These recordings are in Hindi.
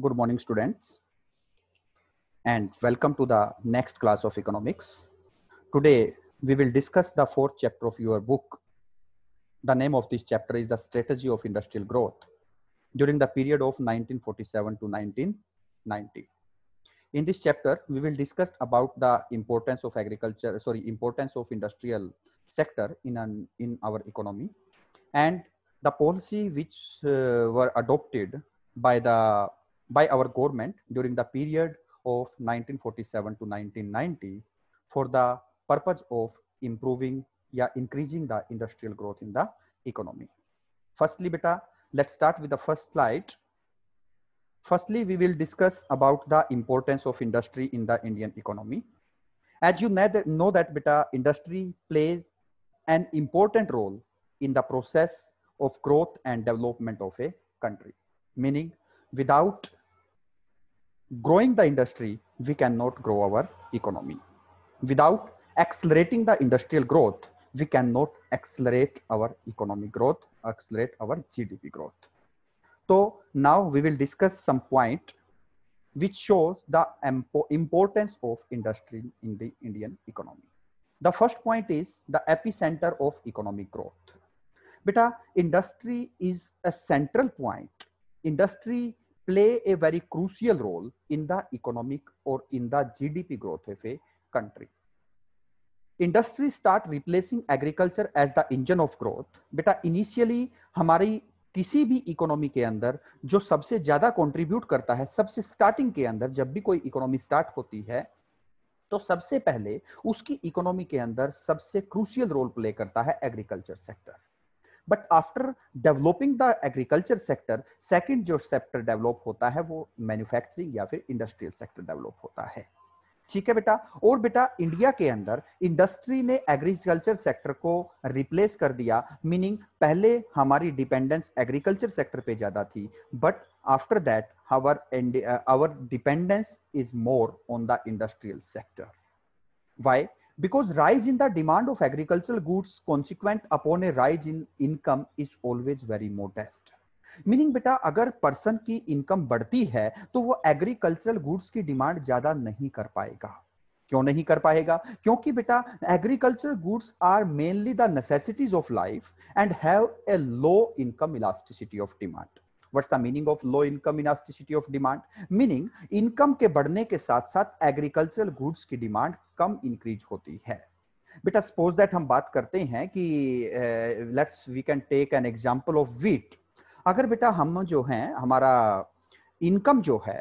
Good morning, students, and welcome to the next class of economics. Today, we will discuss the fourth chapter of your book. The name of this chapter is The Strategy of Industrial Growth during the period of 1947 to 1990. In this chapter, we will discuss about the importance of agriculture, sorry, importance of industrial sector in, an, in our economy and the policy which uh, were adopted by the by our government during the period of 1947 to 1990 for the purpose of improving yeah increasing the industrial growth in the economy firstly beta let's start with the first slide firstly we will discuss about the importance of industry in the indian economy as you know that beta industry plays an important role in the process of growth and development of a country meaning without growing the industry, we cannot grow our economy. Without accelerating the industrial growth, we cannot accelerate our economic growth, accelerate our GDP growth. So now we will discuss some point which shows the importance of industry in the Indian economy. The first point is the epicenter of economic growth. Beta, industry is a central point. Industry play a very crucial role in the economic or in the GDP growth of a country. Industry start replacing agriculture as the engine of growth. बेटा initially हमारी किसी भी इकोनॉमी के अंदर जो सबसे ज्यादा कंट्रीब्यूट करता है सबसे स्टार्टिंग के अंदर जब भी कोई इकोनॉमी स्टार्ट होती है तो सबसे पहले उसकी इकोनॉमी के अंदर सबसे क्रूशियल रोल प्ले करता है agriculture sector but after developing the agriculture sector second जो सेक्टर डेवलप होता है वो मैन्युफैक्चरिंग या फिर इंडस्ट्रियल सेक्टर डेवलप होता है ठीक है बेटा और बेटा इंडिया के अंदर इंडस्ट्री ने एग्रीकल्चर सेक्टर को रिप्लेस कर दिया मीनिंग पहले हमारी डिपेंडेंस एग्रीकल्चर सेक्टर पे ज्यादा थी but after that our our dependence is more on the industrial sector why because rise in the demand of agricultural goods consequent upon a rise in income is always very modest meaning बेटा अगर पर्सन की इनकम बढ़ती है तो वो एग्रीकल्चरल गुड्स की डिमांड ज्यादा नहीं कर पाएगा क्यों नहीं कर पाएगा क्योंकि बेटा agricultural goods are mainly the necessities of life and have a low income elasticity of demand what's the meaning of low income elasticity of demand meaning income के बढ़ने के साथ साथ एग्रीकल्चरल गुड्स की डिमांड कम इंक्रीज होती है बेटा सपोज दैट हम बात करते हैं कि let's we can take an example of wheat अगर बेटा हम जो हैं हमारा इनकम जो है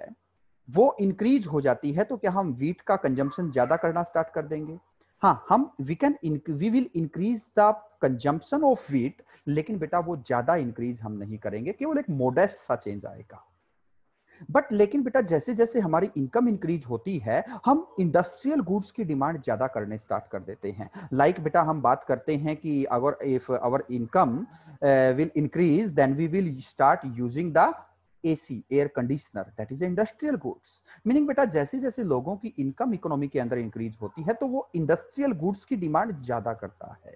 वो इंक्रीज हो जाती है तो क्या हम व्हीट का कंजम्पशन ज्यादा करना स्टार्ट कर देंगे हाँ हम we can we will increase the consumption of wheat लेकिन बेटा वो ज्यादा इंक्रीज हम नहीं करेंगे केवल एक मोडेस्ट सा चेंज आएगा बट लेकिन बेटा जैसे जैसे हमारी इनकम इंक्रीज होती है हम इंडस्ट्रियल गुड्स की डिमांड ज्यादा करने स्टार्ट कर देते हैं लाइक like बेटा हम बात करते हैं कि अगर if our income will increase then we will start using the AC air conditioner that is industrial goods meaning बेटा जैसे जैसे लोगों की इनकम इकोनॉमी के अंदर इंक्रीज होती है तो वो इंडस्ट्रियल गुड्स की डिमांड ज्यादा करता है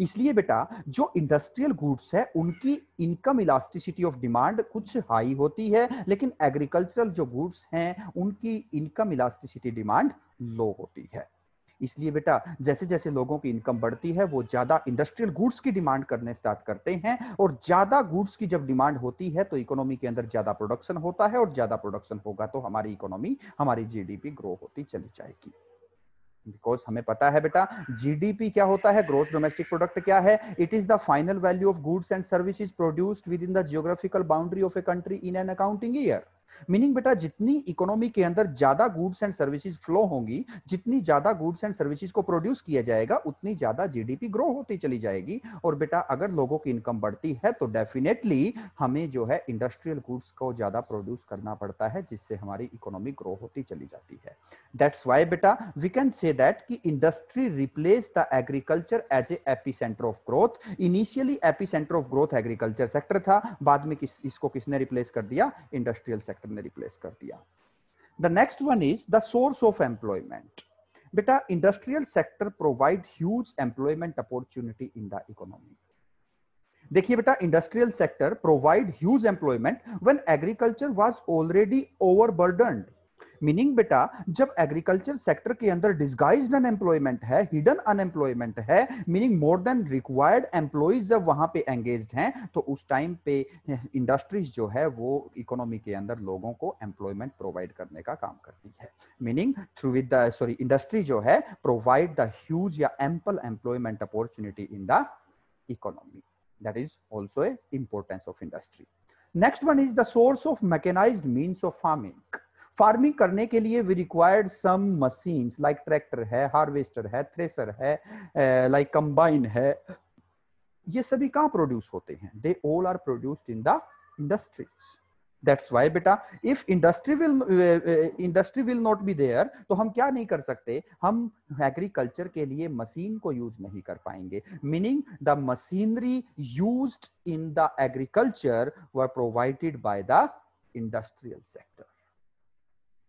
इसलिए बेटा जो इंडस्ट्रियल गुड्स है उनकी इनकम इलास्टिसिटी ऑफ डिमांड कुछ हाई होती है लेकिन एग्रीकल्चरल जो गुड्स हैं उनकी इनकम इलास्टिसिटी डिमांड लो होती है इसलिए बेटा जैसे जैसे लोगों की इनकम बढ़ती है वो ज्यादा इंडस्ट्रियल गुड्स की डिमांड करने स्टार्ट करते हैं और ज्यादा गुड्स की जब डिमांड होती है तो इकोनॉमी के अंदर ज्यादा प्रोडक्शन होता है और ज्यादा प्रोडक्शन होगा तो हमारी इकोनॉमी हमारी जीडीपी ग्रो होती चली जाएगी बिकॉज हमें पता है बेटा जीडीपी क्या होता है ग्रोथ डोमेस्टिक प्रोडक्ट क्या है it is the final value of goods and services produced within the geographical boundary of a country in an accounting year meaning बेटा जितनी इकोनॉमी के अंदर ज्यादा गुड्स एंड सर्विसेज फ्लो होंगी जितनी ज्यादा गुड्स एंड सर्विसेज को प्रोड्यूस किया जाएगा उतनी ज्यादा जीडीपी ग्रो होती चली जाएगी और बेटा अगर लोगों की इनकम बढ़ती है तो डेफिनेटली हमें जो है इंडस्ट्रियल गुड्स को ज्यादा प्रोड्यूस करना पड़ता है जिससे हमारी इकोनॉमी ग्रो होती चली जाती है दैट्स वाई बेटा वी कैन से दैट की industry replace the agriculture as a epicentre of growth initially epicentre of growth agriculture sector था बाद में किस, इसको किसने रिप्लेस कर दिया इंडस्ट्रियल सेक्टर फैक्टर में रिप्लेस कर दिया the next one is the source of employment बेटा industrial sector provide huge employment opportunity in the economy देखिए बेटा industrial sector provide huge employment when agriculture was already overburdened meaning बेटा जब एग्रीकल्चर सेक्टर के अंदर डिस्गाइज अनएम्प्लॉयमेंट है हिडन अनएम्प्लॉयमेंट है meaning more than required employees जब वहां पे एंगेज हैं तो उस टाइम पे इंडस्ट्रीज जो है वो इकोनॉमी के अंदर लोगों को एम्प्लॉयमेंट प्रोवाइड करने का काम करती है meaning through with sorry industry जो है प्रोवाइड द ह्यूज या ample employment opportunity in the economy that is also a importance of industry next one is the source of mechanize means of farming farming करने के लिए we required some machines like tractor है हार्वेस्टर है थ्रेसर है लाइक कंबाइन है ये सभी कहाँ प्रोड्यूस होते हैं they all are produced in the industries that's why बेटा if industry will industry will not be there, तो हम क्या नहीं कर सकते हम एग्रीकल्चर के लिए मशीन को यूज नहीं कर पाएंगे meaning the machinery use in the agriculture were provided by the industrial sector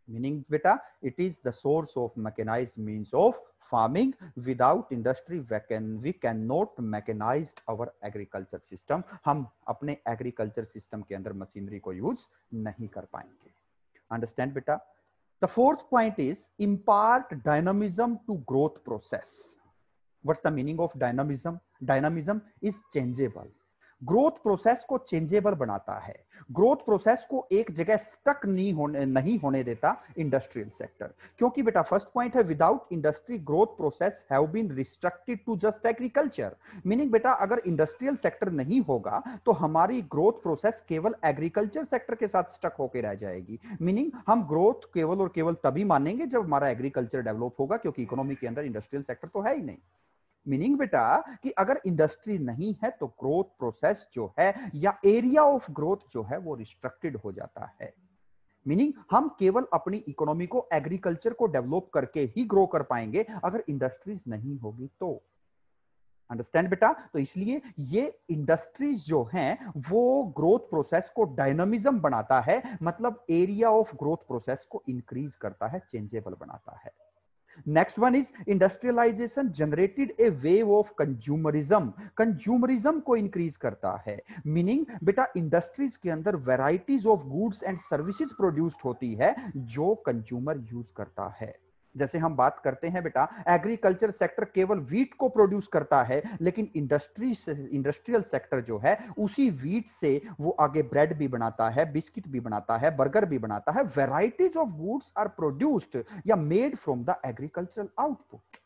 meaning beta it is the source of mechanized means of farming without industry we can we cannot mechanized our agriculture system hum apne agriculture system ke andar machinery ko use nahi kar payenge understand beta the fourth point is impart dynamism to growth process what's the meaning of dynamism dynamism is changeable growth process को चेंजेबल बनाता है ग्रोथ प्रोसेस को एक जगह स्टक नहीं होने नहीं होने देता इंडस्ट्रियल सेक्टर क्योंकि बेटा फर्स्ट पॉइंट है without industry growth process have been restricted to just agriculture meaning बेटा अगर इंडस्ट्रियल सेक्टर नहीं होगा तो हमारी ग्रोथ प्रोसेस केवल एग्रीकल्चर सेक्टर के साथ स्टक होकर रह जाएगी मीनिंग हम ग्रोथ केवल और केवल तभी मानेंगे जब हमारा एग्रीकल्चर डेवलप होगा क्योंकि इकोनॉमी के अंदर इंडस्ट्रियल सेक्टर तो है ही नहीं मीनिंग बेटा कि अगर इंडस्ट्री नहीं है तो ग्रोथ प्रोसेस जो है या एरिया ऑफ ग्रोथ जो है वो रिस्ट्रिक्टेड हो जाता है मीनिंग हम केवल अपनी इकोनॉमी को एग्रीकल्चर को डेवलप करके ही ग्रो कर पाएंगे अगर इंडस्ट्रीज नहीं होगी तो अंडरस्टैंड बेटा तो इसलिए ये इंडस्ट्रीज जो हैं वो ग्रोथ प्रोसेस को डायनामिज्म बनाता है मतलब एरिया ऑफ ग्रोथ प्रोसेस को इंक्रीज करता है चेंजेबल बनाता है Next one is industrialization generated a wave of consumerism. Consumerism को increase करता है Meaning बेटा industries के अंदर varieties of goods and services produced होती है जो consumer use करता है जैसे हम बात करते हैं बेटा एग्रीकल्चर सेक्टर केवल वीट को प्रोड्यूस करता है लेकिन इंडस्ट्री से इंडस्ट्रियल सेक्टर जो है उसी वीट से वो आगे ब्रेड भी बनाता है बिस्किट भी बनाता है बर्गर भी बनाता है varieties of goods are produced या made from the agricultural output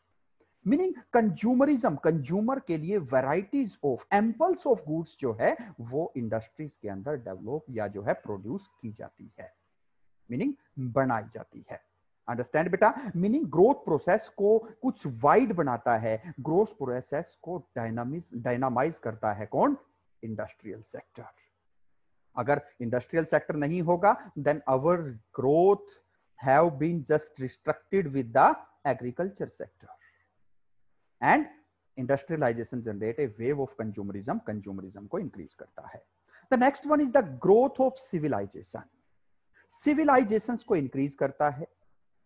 meaning consumerism consumer के लिए वेराइटीज ऑफ एम्पल्स ऑफ गुड्स जो है वो इंडस्ट्रीज के अंदर डेवलप या जो है प्रोड्यूस की जाती है मीनिंग बनाई जाती है अंडरस्टैंड बेटा मीनिंग ग्रोथ प्रोसेस को कुछ वाइड बनाता है ग्रोथ प्रोसेस को डायनामिक डायनामाइज करता है कौन इंडस्ट्रियल सेक्टर अगर इंडस्ट्रियल सेक्टर नहीं होगा then our growth have been just restricted with the agriculture sector and industrialization generate a wave of consumerism consumerism को इंक्रीज करता है the next one is the growth of civilization civilization को इंक्रीज करता है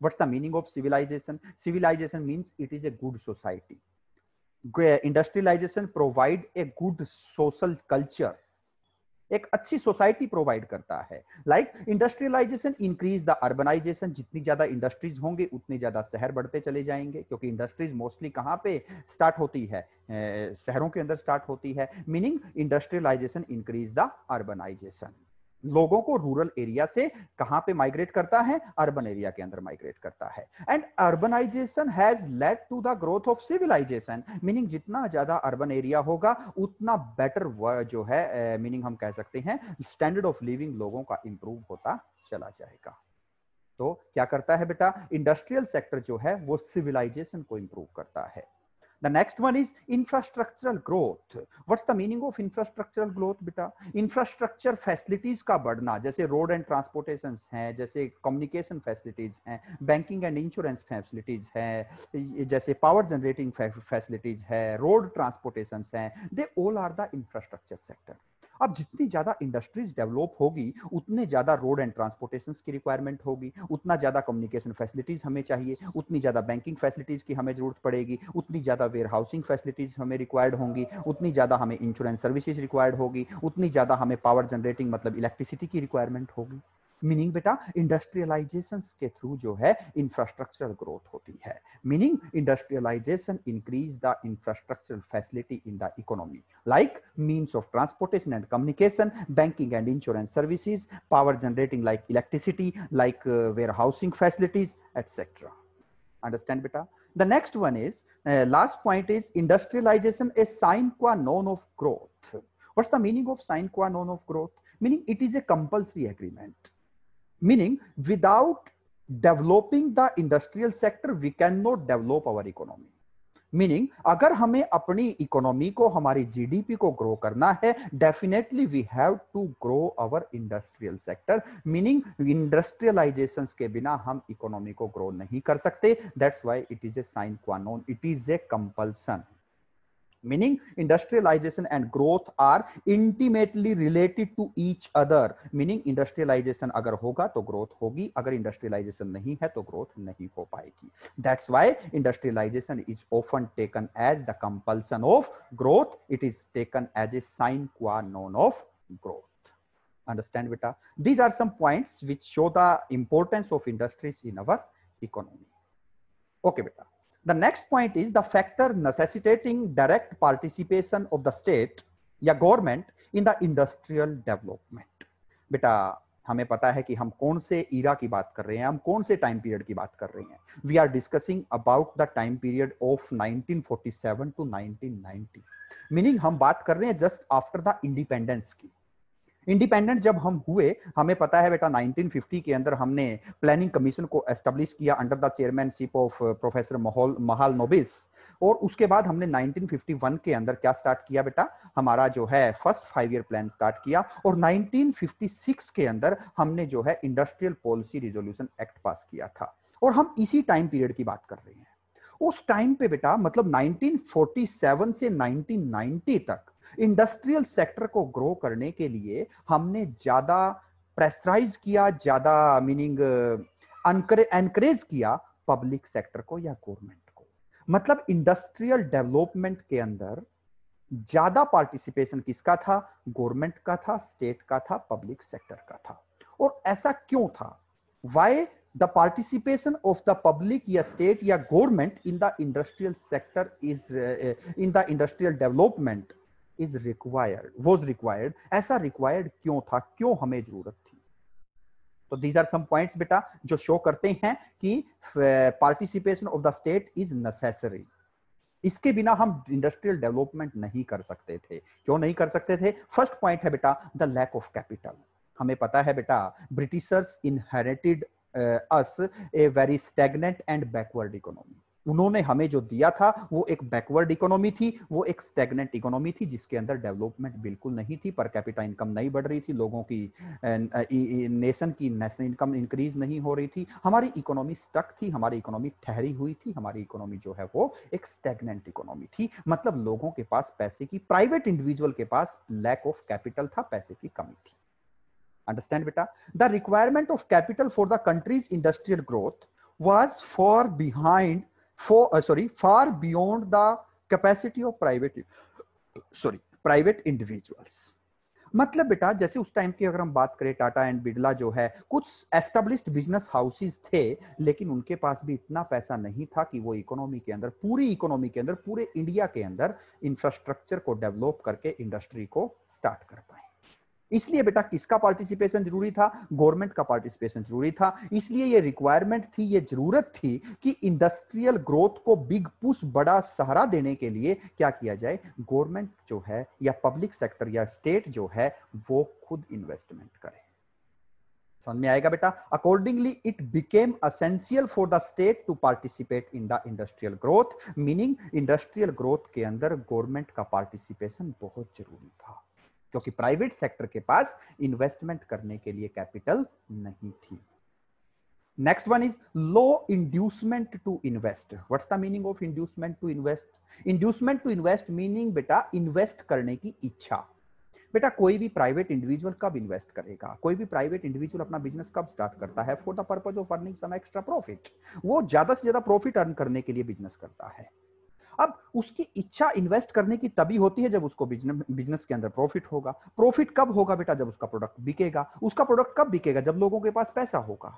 what's the meaning of civilization civilization means it is a good society industrialization provide a good social culture एक अच्छी सोसाइटी प्रोवाइड करता है like industrialization increase the urbanization जितनी ज्यादा इंडस्ट्रीज होंगे उतने ज्यादा शहर बढ़ते चले जाएंगे क्योंकि इंडस्ट्रीज मोस्टली कहाँ पे स्टार्ट होती है शहरों के अंदर स्टार्ट होती है meaning industrialization increase the urbanization लोगों को रूरल एरिया से कहां पे माइग्रेट करता है अर्बन एरिया के अंदर माइग्रेट करता है and urbanization has led to the growth of civilization meaning जितना ज्यादा अर्बन एरिया होगा उतना बेटर जो है मीनिंग हम कह सकते हैं स्टैंडर्ड ऑफ लिविंग लोगों का इंप्रूव होता चला जाएगा तो क्या करता है बेटा इंडस्ट्रियल सेक्टर जो है वो सिविलाइजेशन को इंप्रूव करता है The next one is infrastructural growth. What's the meaning of infrastructural growth beta? Infrastructure facilities ka badna, jaise road and transportations हैं jaise communication facilities हैं banking and insurance facilities हैं jaise power generating facilities है road transportations हैं they all are the infrastructure sector. अब जितनी ज्यादा इंडस्ट्रीज डेवलप होगी उतने ज्यादा रोड एंड ट्रांसपोर्टेशन की रिक्वायरमेंट होगी उतना ज्यादा कम्युनिकेशन फैसिलिटीज हमें चाहिए उतनी ज्यादा बैंकिंग फैसिलिटीज की हमें जरूरत पड़ेगी उतनी ज्यादा वेयर हाउसिंग फैसिलिटीज हमें रिक्वायर्ड होंगी उतनी ज्यादा हमें इंश्योरेंस सर्विसेज रिक्वायर्ड होगी उतनी ज्यादा हमें पावर जनरेटिंग मतलब इलेक्ट्रिसिटी की रिक्वायरमेंट होगी मीनिंग बेटा इंडस्ट्रियलाइजेशन के थ्रू जो है इंफ्रास्ट्रक्चर ग्रोथ होती है meaning industrialization increase the infrastructure facility in the economy like means of transportation and communication banking and insurance services power generating like electricity like warehousing facilities etc understand beta the next one is uh, last point is industrialization is sign qua non of growth what's the meaning of sign qua non of growth meaning it is a compulsory agreement meaning without developing the industrial sector we can not develop our economy meaning अगर हमें अपनी इकोनॉमी को हमारी जीडीपी को ग्रो करना है definitely we have to grow our industrial sector meaning industrialization के बिना हम इकोनॉमी को ग्रो नहीं कर सकते that's why it is a sine qua non it is a compulsion meaning industrialization and growth are intimately related to each other meaning industrialization agar hoga to growth hogi agar industrialization nahi hai to growth nahi ho payegi that's why industrialization is often taken as the compulsion of growth it is taken as a sine qua non of growth understand beta these are some points which show the importance of industries in our economy okay beta The next point is the factor necessitating direct participation of the state या government in the industrial development बेटा हमें पता है कि हम कौन से ईरा की बात कर रहे हैं हम कौन से टाइम पीरियड की बात कर रहे हैं we are discussing about the time period of 1947 to 1990 meaning हम बात कर रहे हैं जस्ट आफ्टर द इंडिपेंडेंस की इंडिपेंडेंट जब हम हुए हमें पता है बेटा 1950 के अंदर हमने प्लानिंग कमीशन को एस्टेब्लिश किया under the chairmanship of professor महोल महाल नोबिस और उसके बाद हमने 1951 के अंदर क्या स्टार्ट किया बेटा हमारा जो है first five year plan start किया और 1956 के अंदर हमने जो है industrial policy resolution act pass किया था और हम इसी टाइम पीरियड की बात कर रहे हैं उस टाइम पे बेटा मतलब 1947 से 1990 तक इंडस्ट्रियल सेक्टर को ग्रो करने के लिए हमने ज्यादा प्रेसराइज किया ज्यादा मीनिंग एनकरेज किया पब्लिक सेक्टर को या गवर्नमेंट को मतलब इंडस्ट्रियल डेवलपमेंट के अंदर ज्यादा पार्टिसिपेशन किसका था गवर्नमेंट का था स्टेट का था पब्लिक सेक्टर का था और ऐसा क्यों था why the participation of the public या स्टेट या government in the industrial sector is in the industrial development is required was required ऐसा रिक्वायर्ड क्यों था क्यों हमें जरूरत थी तो दीज आर सम पॉइंट्स बेटा जो शो करते हैं कि participation of the state is necessary इसके बिना हम इंडस्ट्रियल डेवलपमेंट नहीं कर सकते थे क्यों नहीं कर सकते थे फर्स्ट पॉइंट है बेटा द लैक ऑफ कैपिटल हमें पता है बेटा Britishers inherited us a very stagnant and backward economy उन्होंने हमें जो दिया था वो एक बैकवर्ड इकोनॉमी थी वो एक स्टेगनेंट इकोनॉमी थी जिसके अंदर डेवलपमेंट बिल्कुल नहीं थी पर कैपिटल इनकम नहीं बढ़ रही थी लोगों की नेशन की नेशनल इनकम इंक्रीज नहीं हो रही थी हमारी इकोनॉमी स्टक थी हमारी इकोनॉमी ठहरी हुई थी हमारी इकोनॉमी जो है वो एक स्टेगनेंट इकोनॉमी थी मतलब लोगों के पास पैसे की प्राइवेट इंडिविजुअल के पास लैक ऑफ कैपिटल था पैसे की कमी थी अंडरस्टैंड बेटा the requirement of capital for the country's industrial growth was far behind for uh, sorry far beyond the capacity of private sorry private individuals मतलब बेटा जैसे उस टाइम की अगर हम बात करें टाटा एंड बिड़ला जो है कुछ एस्टेब्लिश्ड बिजनेस हाउसेस थे लेकिन उनके पास भी इतना पैसा नहीं था कि वो इकोनॉमी के अंदर पूरी इकोनॉमी के अंदर पूरे इंडिया के अंदर इंफ्रास्ट्रक्चर को डेवलप करके इंडस्ट्री को स्टार्ट कर पाए इसलिए बेटा किसका पार्टिसिपेशन जरूरी था गवर्नमेंट का पार्टिसिपेशन जरूरी था इसलिए ये रिक्वायरमेंट थी ये जरूरत थी कि इंडस्ट्रियल ग्रोथ को बिग पुश बड़ा सहारा देने के लिए क्या किया जाए गवर्नमेंट जो है या पब्लिक सेक्टर या स्टेट जो है वो खुद इन्वेस्टमेंट करे समझ में आएगा बेटा accordingly it became essential for the state to participate in the industrial growth meaning industrial growth के अंदर गवर्नमेंट का पार्टिसिपेशन बहुत जरूरी था क्योंकि प्राइवेट सेक्टर के पास इन्वेस्टमेंट करने के लिए कैपिटल नहीं थी next one is low inducement to invest what's the meaning of inducement to invest inducement to invest meaning बेटा इन्वेस्ट करने की इच्छा बेटा कोई भी प्राइवेट इंडिविजुअल कब इन्वेस्ट करेगा कोई भी प्राइवेट इंडिविजुअल अपना बिजनेस कब स्टार्ट करता है for the purpose of earning some extra profit वो ज्यादा से ज्यादा प्रॉफिट अर्न करने के लिए बिजनेस करता है अब उसकी इच्छा इन्वेस्ट करने की तभी होती है जब उसको बिजनेस के अंदर प्रॉफिट होगा प्रॉफिट कब होगा बेटा जब उसका प्रोडक्ट बिकेगा उसका प्रोडक्ट कब बिकेगा जब लोगों के पास पैसा होगा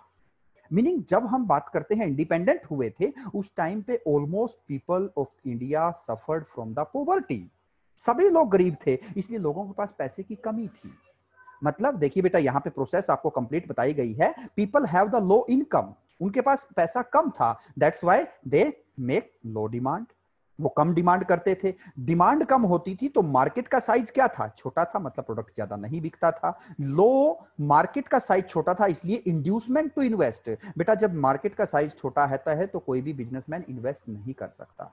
मीनिंग जब हम बात करते हैं इंडिपेंडेंट हुए थे उस टाइम पे almost people of India suffered from the poverty सभी लोग गरीब थे इसलिए लोगों के पास पैसे की कमी थी मतलब देखिए बेटा यहाँ पे प्रोसेस आपको कंप्लीट बताई गई है people have the low income उनके पास पैसा कम था that's why they make low demand वो कम डिमांड करते थे डिमांड कम होती थी तो मार्केट का साइज क्या था छोटा था मतलब प्रोडक्ट ज्यादा नहीं बिकता था लो मार्केट का साइज छोटा था इसलिए इंड्यूसमेंट टू इन्वेस्ट बेटा जब मार्केट का साइज छोटा रहता है तो कोई भी बिजनेसमैन इन्वेस्ट नहीं कर सकता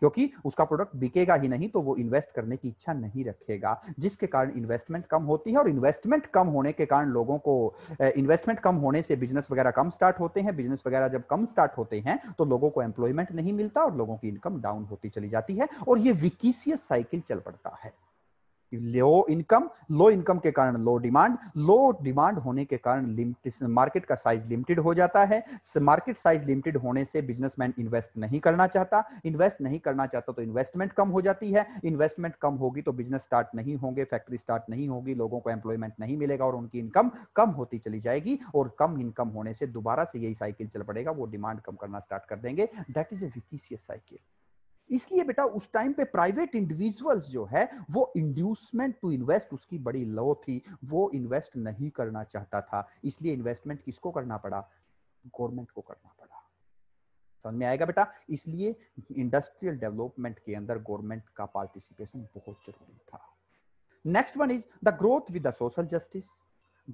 क्योंकि उसका प्रोडक्ट बिकेगा ही नहीं तो वो इन्वेस्ट करने की इच्छा नहीं रखेगा जिसके कारण इन्वेस्टमेंट कम होती है और इन्वेस्टमेंट कम होने के कारण लोगों को इन्वेस्टमेंट कम होने से बिजनेस वगैरह कम स्टार्ट होते हैं बिजनेस वगैरह जब कम स्टार्ट होते हैं तो लोगों को एम्प्लॉयमेंट नहीं मिलता और लोगों की इनकम डाउन होती चली जाती है और ये विकीसीय साइकिल चल पड़ता है लो इनकम लो इनकम के कारण लो डिमांड लो डिमांड होने के कारण मार्केट का साइज लिमिटेड हो जाता है मार्केट साइज लिमिटेड होने से बिजनेसमैन इन्वेस्ट नहीं करना चाहता इन्वेस्ट नहीं करना चाहता तो इन्वेस्टमेंट कम हो जाती है इन्वेस्टमेंट कम होगी तो बिजनेस स्टार्ट नहीं होंगे फैक्ट्री स्टार्ट नहीं होगी लोगों को एम्प्लॉयमेंट नहीं मिलेगा और उनकी इनकम कम होती चली जाएगी और कम इनकम होने से दोबारा से यही साइकिल चल पड़ेगा वो डिमांड कम करना स्टार्ट कर देंगे that is a vicious cycle इसलिए बेटा उस टाइम पे प्राइवेट इंडिविजुअल्स जो है वो इंड्यूसमेंट टू इन्वेस्ट उसकी बड़ी लो थी वो इन्वेस्ट नहीं करना चाहता था इसलिए इन्वेस्टमेंट किसको करना पड़ा गवर्नमेंट को करना पड़ा समझ में आएगा बेटा इसलिए इंडस्ट्रियल डेवलपमेंट के अंदर गवर्नमेंट का पार्टिसिपेशन बहुत जरूरी था next one is the growth with the social justice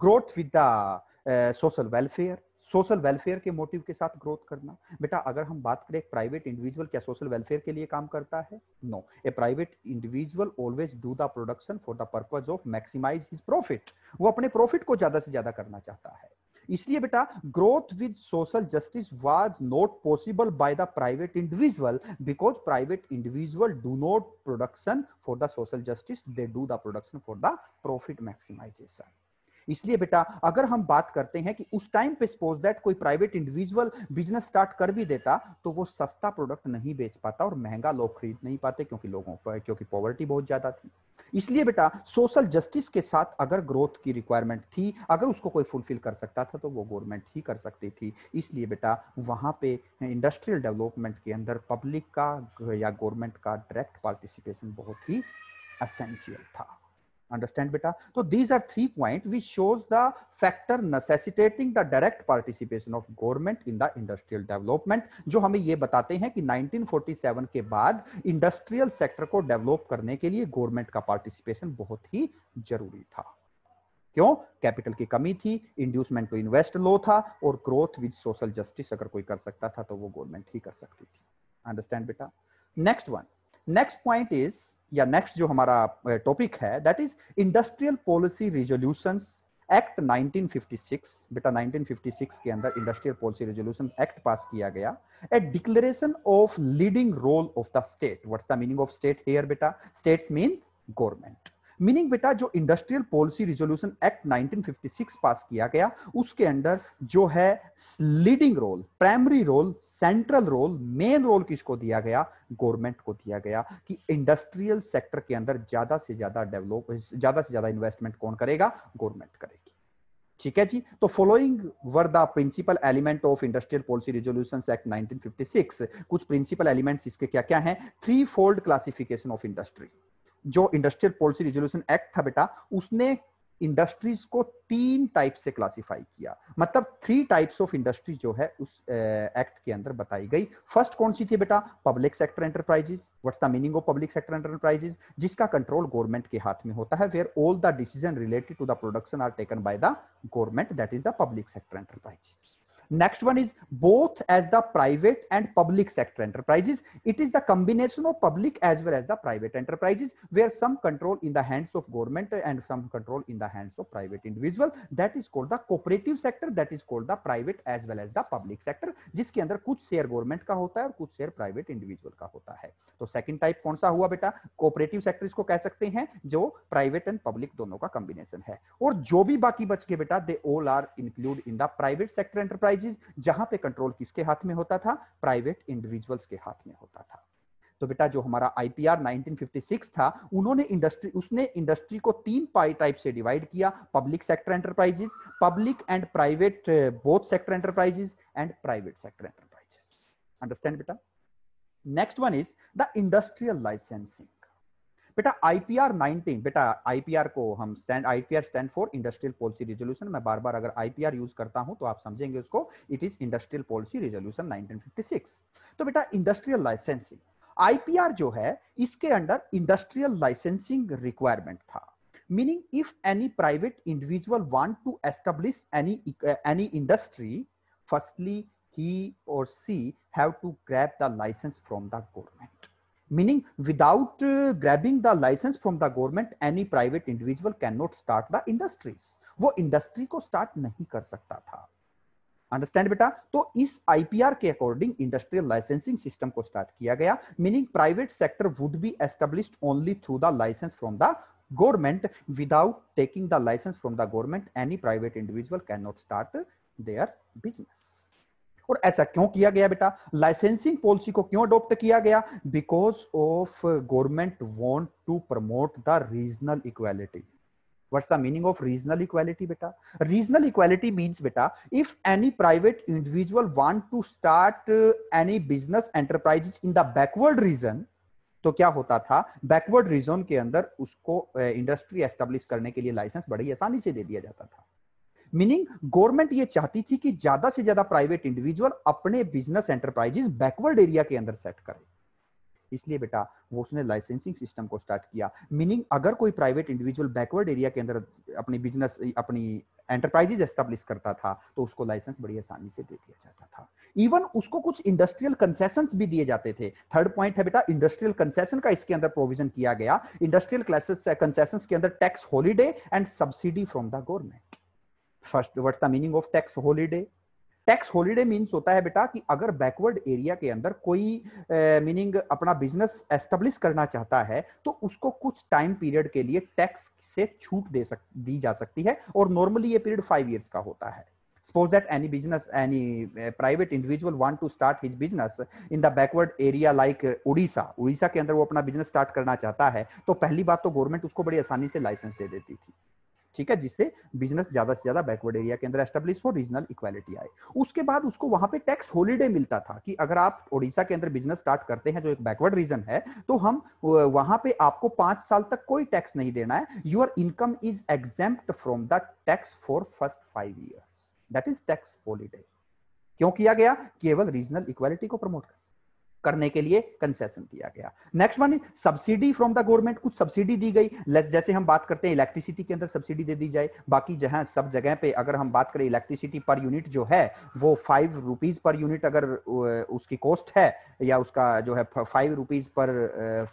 growth with the social welfare social welfare के मोटिव के साथ ग्रोथ करना बेटा अगर हम बात करें एक प्राइवेट इंडिविजुअल क्या सोशल वेलफेयर के लिए काम करता है no a private individual always do the production for the purpose of maximize his profit वो अपने प्रॉफिट को ज्यादा से ज्यादा करना चाहता है इसलिए बेटा growth with social justice was not possible by the private individual because private individual do not production for the social justice they do the production for the profit maximization इसलिए बेटा अगर हम बात करते हैं कि उस टाइम पे सपोज दैट कोई प्राइवेट इंडिविजुअल बिजनेस स्टार्ट कर भी देता तो वो सस्ता प्रोडक्ट नहीं बेच पाता और महंगा लोग खरीद नहीं पाते क्योंकि लोगों पर क्योंकि पॉवर्टी बहुत ज्यादा थी इसलिए बेटा सोशल जस्टिस के साथ अगर ग्रोथ की रिक्वायरमेंट थी अगर उसको कोई फुलफिल कर सकता था तो वो गवर्नमेंट ही कर सकती थी इसलिए बेटा वहां पे इंडस्ट्रियल डेवलपमेंट के अंदर पब्लिक का या गवर्नमेंट का डायरेक्ट पार्टिसिपेशन बहुत ही असेंशियल था understand beta so these are three point which shows the factor necessitating the direct participation of government in the industrial development jo hame ye batate hain ki 1947 ke baad industrial sector ko develop karne ke liye government ka participation bahut hi zaruri tha क्यों कैपिटल की कमी थी इंड्यूसमेंट टू इन्वेस्ट लो था और ग्रोथ विद सोशल जस्टिस अगर कोई कर सकता था तो वो गवर्नमेंट ही कर सकती थी अंडरस्टैंड बेटा next one next point is या नेक्स्ट जो हमारा टॉपिक है that is industrial policy resolution act 1956 बेटा 1956 के अंदर industrial policy resolution act pass किया गया a declaration of leading role of the state what's the meaning of state here बेटा स्टेट्स मीन गवर्नमेंट मीनिंग बेटा जो industrial policy resolution act 1956 pass किया गया उसके अंदर जो है leading role primary role central role main role किसको दिया गया गवर्नमेंट को दिया गया कि इंडस्ट्रियल सेक्टर के अंदर ज्यादा से ज्यादा डेवलप ज्यादा से ज्यादा इन्वेस्टमेंट कौन करेगा गवर्नमेंट करेगी ठीक है जी तो following were the principal element of industrial policy resolution act 1956 कुछ प्रिंसिपल एलिमेंट्स इसके क्या क्या हैं three fold classification of industry जो इंडस्ट्रियल पॉलिसी रिजोल्यूशन एक्ट था बेटा उसने इंडस्ट्रीज को तीन टाइप से क्लासिफाई किया मतलब थ्री टाइप्स ऑफ इंडस्ट्री जो है उस एक्ट के अंदर बताई गई फर्स्ट कौन सी थी बेटा public sector enterprises what's the meaning of public sector enterprises जिसका कंट्रोल गवर्नमेंट के हाथ में होता है where all the decision related to the production are taken by the government that is the public sector enterprises Next one is both as the private and public sector enterprises. It is the combination of public as well as the private enterprises where some control in the hands of government and some control in the hands of private individual. That is called the cooperative sector. That is called the private as well as the public sector जिसके अंदर कुछ शेयर गवर्नमेंट का होता है और कुछ शेयर प्राइवेट इंडिविजुअल का होता है तो second type kaun sa hua beta cooperative sector isko keh sakte hain jo private and public dono ka combination hai aur jo bhi baki bach के beta they all are include in the private sector enterprise प्राइजेज जहां पे कंट्रोल किसके हाथ में होता था प्राइवेट इंडिविजुअल्स के हाथ में होता था तो बेटा जो हमारा आईपीआर 1956 था उन्होंने इंडस्ट्री उसने इंडस्ट्री को तीन पाई टाइप से डिवाइड किया public sector enterprises public and private both sector enterprises and private sector enterprises understand बेटा next one is the industrial licensing बेटा आईपीआर 19 बेटा आईपीआर को हम stand IPR stand for industrial policy resolution मैं बार बार अगर आईपीआर यूज करता हूं तो आप समझेंगे उसको it is industrial policy resolution 1956 तो बेटा इंडस्ट्रियल लाइसेंसिंग आईपीआर जो है इसके अंडर इंडस्ट्रियल लाइसेंसिंग रिक्वायरमेंट था meaning if any private individual want to establish any any industry firstly he or she have to grab the license from the government meaning without uh, grabbing the license from the government any private individual cannot start the industries वो इंडस्ट्री को स्टार्ट नहीं कर सकता था अंडरस्टैंड बेटा तो इस आईपीआर के अकॉर्डिंग इंडस्ट्रियल लाइसेंसिंग सिस्टम को स्टार्ट किया गया meaning private sector would be established only through the license from the government without taking the license from the government any private individual cannot start their business और ऐसा क्यों किया गया बेटा लाइसेंसिंग पॉलिसी को क्यों अडोप्ट किया गया because of government want to promote the regional equality what's the meaning of regional equality beta regional equality means beta if any private individual want to start uh, any business enterprises in the backward region तो क्या होता था बैकवर्ड रीजन के अंदर उसको इंडस्ट्री uh, एस्टेब्लिश करने के लिए लाइसेंस बड़ी आसानी से दे दिया जाता था मीनिंग गवर्नमेंट ये चाहती थी कि ज्यादा से ज्यादा प्राइवेट इंडिविजुअल अपने बिजनेस एंटरप्राइजेस बैकवर्ड एरिया के अंदर सेट करें इसलिए बेटा वो उसने लाइसेंसिंग सिस्टम को स्टार्ट किया मीनिंग अगर कोई प्राइवेट इंडिविजुअल बैकवर्ड एरिया के अंदर अपनी बिजनेस अपनी एंटरप्राइजेज एस्टेब्लिश करता था तो उसको लाइसेंस बड़ी आसानी से दे दिया जाता था इवन उसको कुछ इंडस्ट्रियल कंसेशन भी दिए जाते थे थर्ड पॉइंट है बेटा इंडस्ट्रियल कंसेशन का इसके अंदर प्रोविजन किया गया इंडस्ट्रियल कंसेशन के अंदर tax holiday and subsidy from the government first what's the meaning of tax holiday tax holiday means होता है बेटा कि अगर बैकवर्ड एरिया के अंदर कोई मीनिंग uh, अपना बिजनेस एस्टेब्लिश करना चाहता है तो उसको कुछ टाइम पीरियड के लिए टैक्स से छूट दे सक दी जा सकती है और नॉर्मली ये पीरियड फाइव ईयर्स का होता है suppose that any business any private individual want to start his business in the backward area like odisha odisha के अंदर वो अपना business start करना चाहता है तो पहली बात तो government उसको बड़ी आसानी से license दे देती थी ठीक है जिससे बिजनेस ज्यादा से ज्यादा बैकवर्ड एरिया के अंदर एस्टेब्लिश हो रीजनल इक्वालिटी आए उसके बाद उसको वहां पे टैक्स होलीडे मिलता था कि अगर आप ओडिशा के अंदर बिजनेस स्टार्ट करते हैं जो एक बैकवर्ड रीजन है तो हम वहां पे आपको पांच साल तक कोई टैक्स नहीं देना है your income is exempt from the tax for first five years that is tax holiday क्यों किया गया केवल रीजनल इक्वालिटी को प्रमोट कर करने के लिए कंसेशन दिया गया next one subsidy from the government कुछ सब्सिडी दी गई जैसे हम बात करते हैं इलेक्ट्रिसिटी के अंदर सब्सिडी दे दी जाए बाकी जहां सब जगह पे अगर हम बात करें इलेक्ट्रिसिटी पर यूनिट जो है वो फाइव रुपीज पर यूनिट अगर उसकी कॉस्ट है या उसका जो है five rupees per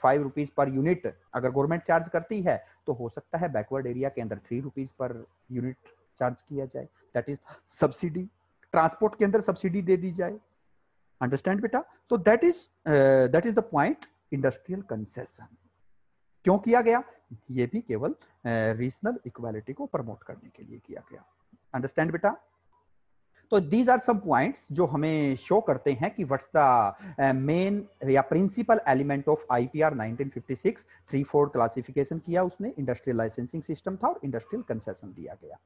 five rupees per unit अगर गवर्नमेंट चार्ज करती है तो हो सकता है बैकवर्ड एरिया के अंदर three rupees per unit charge किया जाए दैट इज सब्सिडी ट्रांसपोर्ट के अंदर सब्सिडी दे दी जाए अंडरस्टैंड बेटा तो that is that is the point industrial concession क्यों किया गया ये भी केवल रीजनल uh, इक्वालिटी को प्रमोट करने के लिए किया गया अंडरस्टैंड बेटा तो दीज आर सम पॉइंट्स जो हमें शो करते हैं कि व्हाट्स द मेन या principal element of IPR 1956 three fold classification किया उसने इंडस्ट्रियल लाइसेंसिंग सिस्टम था और इंडस्ट्रियल कंसेशन दिया गया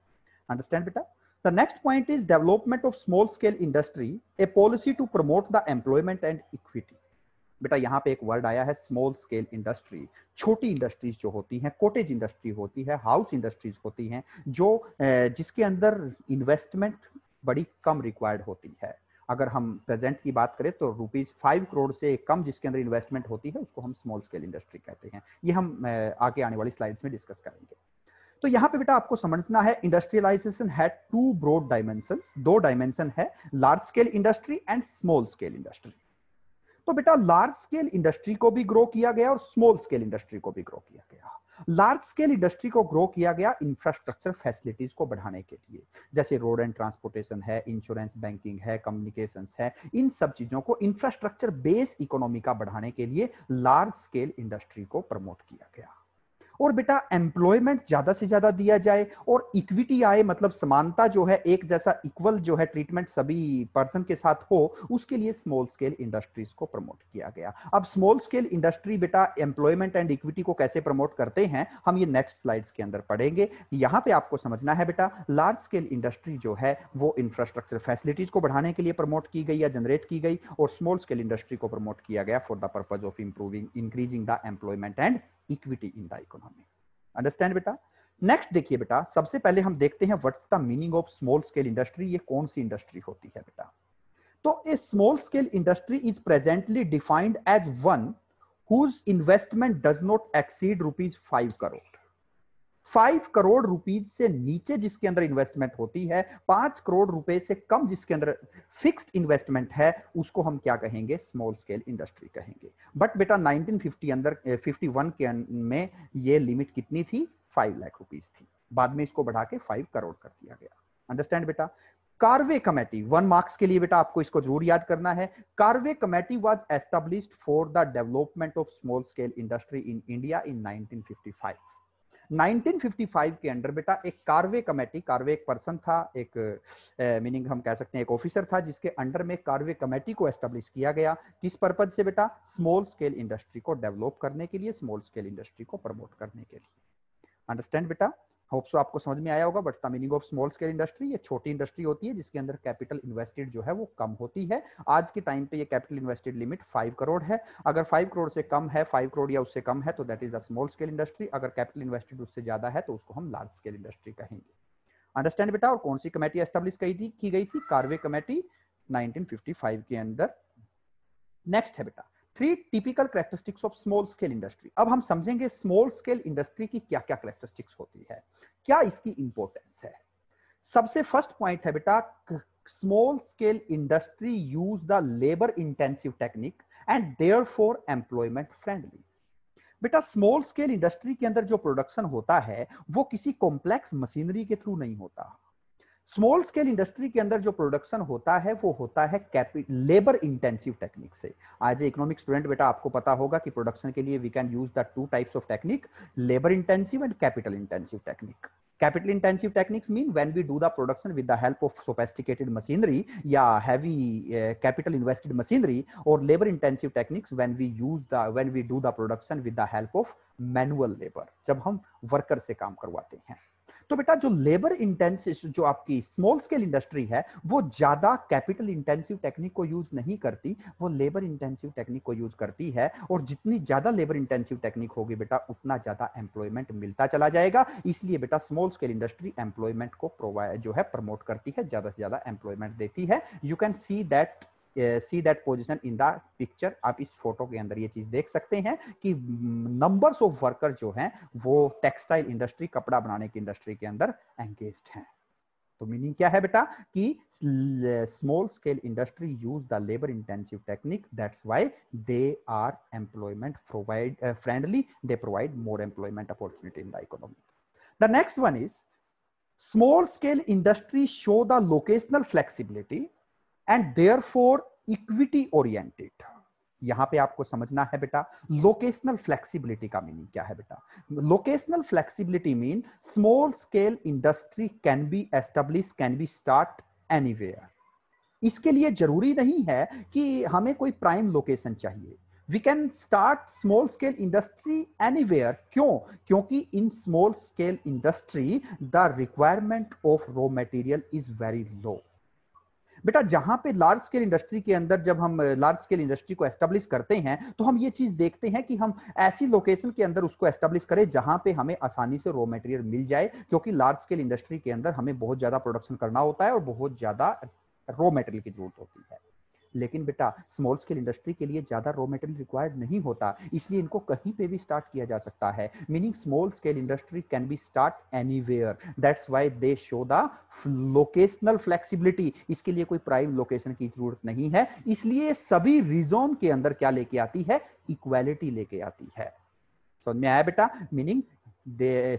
अंडरस्टैंड बेटा The next point is development of small scale industry, a policy to promote the employment and equity. बेटा यहाँ पे एक वर्ड आया है स्मॉल स्केल इंडस्ट्री छोटी इंडस्ट्रीज जो होती हैं कोटेज इंडस्ट्री होती है हाउस इंडस्ट्रीज होती हैं जो जिसके अंदर इन्वेस्टमेंट बड़ी कम रिक्वायर्ड होती है अगर हम प्रेजेंट की बात करें तो रुपीज फाइव करोड़ से कम जिसके अंदर इन्वेस्टमेंट होती है उसको हम स्मॉल स्केल इंडस्ट्री कहते हैं ये हम आगे आने वाली स्लाइड्स में डिस्कस करेंगे तो यहाँ पे बेटा आपको समझना है इंडस्ट्रियलाइजेशन है टू ब्रॉड डायमेंशन दो डायमेंशन है large scale industry and small scale industry तो बेटा लार्ज स्केल इंडस्ट्री को भी ग्रो किया गया और स्मॉल स्केल इंडस्ट्री को भी ग्रो किया गया लार्ज स्केल इंडस्ट्री को ग्रो किया गया इंफ्रास्ट्रक्चर फैसिलिटीज को बढ़ाने के लिए जैसे रोड एंड ट्रांसपोर्टेशन है इंश्योरेंस बैंकिंग है कम्युनिकेशन है इन सब चीजों को इंफ्रास्ट्रक्चर बेस इकोनॉमी का बढ़ाने के लिए लार्ज स्केल इंडस्ट्री को प्रमोट किया गया और बेटा एम्प्लॉयमेंट ज्यादा से ज्यादा दिया जाए और इक्विटी आए मतलब समानता जो है एक जैसा इक्वल जो है ट्रीटमेंट सभी पर्सन के साथ हो उसके लिए स्मॉल स्केल इंडस्ट्रीज को प्रमोट किया गया अब स्मॉल स्केल इंडस्ट्री बेटा एम्प्लॉयमेंट एंड इक्विटी को कैसे प्रमोट करते हैं हम ये नेक्स्ट स्लाइड्स के अंदर पढ़ेंगे यहाँ पे आपको समझना है बेटा लार्ज स्केल इंडस्ट्री जो है वो इंफ्रास्ट्रक्चर फैसिलिटीज को बढ़ाने के लिए प्रमोट की गई या जनरेट की गई और स्मॉल स्केल इंडस्ट्री को प्रमोट किया गया for the purpose of improving increasing the employment and equity in the economy understand बेटा नेक्स्ट देखिए बेटा सबसे पहले हम देखते हैं what's the meaning of small scale industry ये कौन सी इंडस्ट्री होती है बेटा तो a small scale industry is presently defined as one whose investment does not exceed rupees five crore five crore rupees से नीचे जिसके अंदर इन्वेस्टमेंट होती है पांच करोड़ रुपए से कम जिसके अंदर फिक्स्ड इन्वेस्टमेंट है उसको हम क्या कहेंगे स्मॉल स्केल इंडस्ट्री कहेंगे बट बेटा 1950 अंदर 51 के अं, में ये लिमिट कितनी थी फाइव लाख रुपीज थी बाद में इसको बढ़ा के फाइव करोड़ कर दिया गया अंडरस्टैंड बेटा कार्वे कमेटी वन मार्क्स के लिए बेटा आपको इसको जरूर याद करना है Karve committee was establish for the development of small scale industry in India in nineteen 1955 के अंडर बेटा एक कार्वे कमेटी कार्वे एक पर्सन था एक मीनिंग हम कह सकते हैं एक ऑफिसर था जिसके अंडर में कार्वे कमेटी को एस्टेब्लिश किया गया किस पर्पज से बेटा स्मॉल स्केल इंडस्ट्री को डेवलप करने के लिए स्मॉल स्केल इंडस्ट्री को प्रमोट करने के लिए अंडरस्टैंड बेटा होप्स तो आपको समझ में आया होगा but the meaning of small scale industry ये छोटी इंडस्ट्री होती है जिसके अंदर कैपिटल इन्वेस्टेड जो है वो कम होती है आज के टाइम पे ये capital invested limit five crore है अगर फाइव करोड़ से कम है फाइव करोड़ या उससे कम है तो that is the small scale industry अगर कैपिटल इन्वेस्टेड उससे ज्यादा है तो उसको हम लार्ज स्केल इंडस्ट्री कहेंगे अंडरस्टैंड बेटा और कौन सी कमेटी एस्टेब्लिश की थी की गई थी कार्वे कमेटी 1955 के अंदर नेक्स्ट है बेटा three typical characteristics of small scale industry अब हम समझेंगे स्मॉल स्केल इंडस्ट्री की क्या क्या करेक्टरिस्टिक्स होती है क्या इसकी इंपॉर्टेंस है सबसे फर्स्ट पॉइंट है बेटा small scale industry use the labour intensive technique and therefore employment friendly बेटा स्मॉल स्केल इंडस्ट्री के अंदर जो प्रोडक्शन होता है वो किसी कॉम्प्लेक्स मशीनरी के थ्रू नहीं होता स्मॉल स्केल इंडस्ट्री के अंदर जो प्रोडक्शन होता है वो होता है लेबर इंटेंसिव टेक्निक से आज इकोनॉमिक स्टूडेंट बेटा आपको पता होगा कि प्रोडक्शन के लिए we can use the two types of technique labour intensive and capital intensive technique capital intensive techniques mean when we do the production with the help of sophisticated machinery या हैवी कैपिटल इन्वेस्टेड मशीनरी और labour intensive techniques when we use the when we do the production with the help of manual labour जब हम वर्कर से काम करवाते हैं तो बेटा जो लेबर इंटेंसिव जो आपकी स्मॉल स्केल इंडस्ट्री है वो ज्यादा कैपिटल इंटेंसिव टेक्निक को यूज नहीं करती वो लेबर इंटेंसिव टेक्निक को यूज करती है और जितनी ज्यादा लेबर इंटेंसिव टेक्निक होगी बेटा उतना ज्यादा एम्प्लॉयमेंट मिलता चला जाएगा इसलिए बेटा स्मॉल स्केल इंडस्ट्री एम्प्लॉयमेंट को प्रोवाइड जो है प्रमोट करती है ज्यादा से ज्यादा एम्प्लॉयमेंट देती है you can see that see that position in the picture आप इस फोटो के अंदर ये चीज देख सकते हैं कि नंबर ऑफ वर्कर जो है वो टेक्सटाइल इंडस्ट्री कपड़ा बनाने की इंडस्ट्री के अंदर एंगेज है तो मीनिंग क्या है बेटा कि small scale industry use the labour intensive technique that's why they are employment provide friendly they provide more employment opportunity in the economy the next one is small scale industry show the locational flexibility and therefore equity oriented यहां पे आपको समझना है बेटा लोकेशनल फ्लेक्सिबिलिटी का मीनिंग क्या है बेटा locational flexibility mean small scale industry can be establish can be start anywhere इसके लिए जरूरी नहीं है कि हमें कोई प्राइम लोकेशन चाहिए we can start small scale industry anywhere क्यों क्योंकि in small scale industry the requirement of raw material is very low बेटा जहां पे लार्ज स्केल इंडस्ट्री के अंदर जब हम लार्ज स्केल इंडस्ट्री को एस्टेब्लिश करते हैं तो हम ये चीज देखते हैं कि हम ऐसी लोकेशन के अंदर उसको एस्टेब्लिश करें जहां पे हमें आसानी से रॉ मटेरियल मिल जाए क्योंकि लार्ज स्केल इंडस्ट्री के अंदर हमें बहुत ज्यादा प्रोडक्शन करना होता है और बहुत ज्यादा रॉ मटेरियल की जरूरत होती है लेकिन बेटा स्मॉल स्केल इंडस्ट्री के लिए ज़्यादा रॉ मेटेरियल रिक्वायर्ड नहीं होता इसलिए इनको कहीं पे भी स्टार्ट किया जा सकता है meaning small scale industry can be start anywhere that's why they show the locational flexibility इसके लिए कोई प्राइम लोकेशन की जरूरत नहीं है इसलिए सभी रीजोन के अंदर क्या लेके आती है इक्वेलिटी लेके आती है समझ में आया बेटा meaning